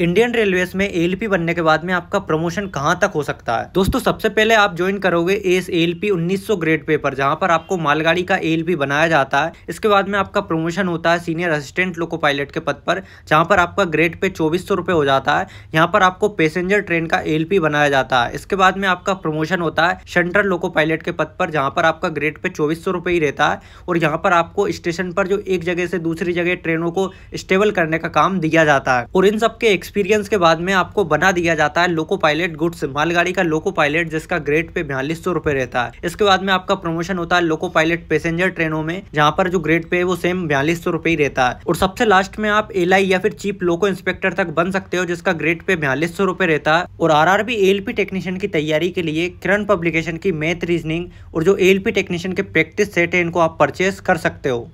Indian railway में L बनने के बाद में आपका प्रमोशन कहाँ तक हो सकता है दोस्तों सबसे पहले आप ज्वाइन करोगे S L P grade paper जहाँ पर आपको मालगाड़ी का एल बनाया जाता है इसके बाद में आपका प्रमोशन होता है सीनियर असिस्टेंट लोको पायलट के पद पर जहाँ पर आपका ग्रेड पे चौबीस सौ हो जाता है यहाँ पर आपको पैसेंजर ट्रेन का एल बनाया जाता है इसके बाद में आपका प्रमोशन होता है सेंट्रल लोको पायलट के पद पर जहाँ पर आपका ग्रेड पे चौबीस सौ ही रहता है और यहाँ पर आपको स्टेशन पर जो एक जगह से दूसरी जगह ट्रेनों को स्टेबल करने का काम दिया जाता है और इन सबके एक्सपीरियंस के बाद में आपको बना दिया जाता है लोको पायलट गुड्स मालगाड़ी का लोको पायलट जिसका ग्रेड पे बयालीस सौ रुपए रहता है इसके बाद में आपका प्रमोशन होता है लोको पायलट पैसेंजर ट्रेनों में जहाँ पर जो ग्रेड पे है वो सेम बयालीस सौ रुपए ही रहता है और सबसे लास्ट में आप एल या फिर चीप लोको इंस्पेक्टर तक बन सकते हो जिसका ग्रेड पे बयालीस सौ रुपए रहता है और आर आर टेक्नीशियन की तैयारी के लिए किरण पब्लिकेशन की मैथ रीजनिंग और जो एल टेक्नीशियन के प्रैक्टिस सेट है इनको आप परचेस कर सकते हो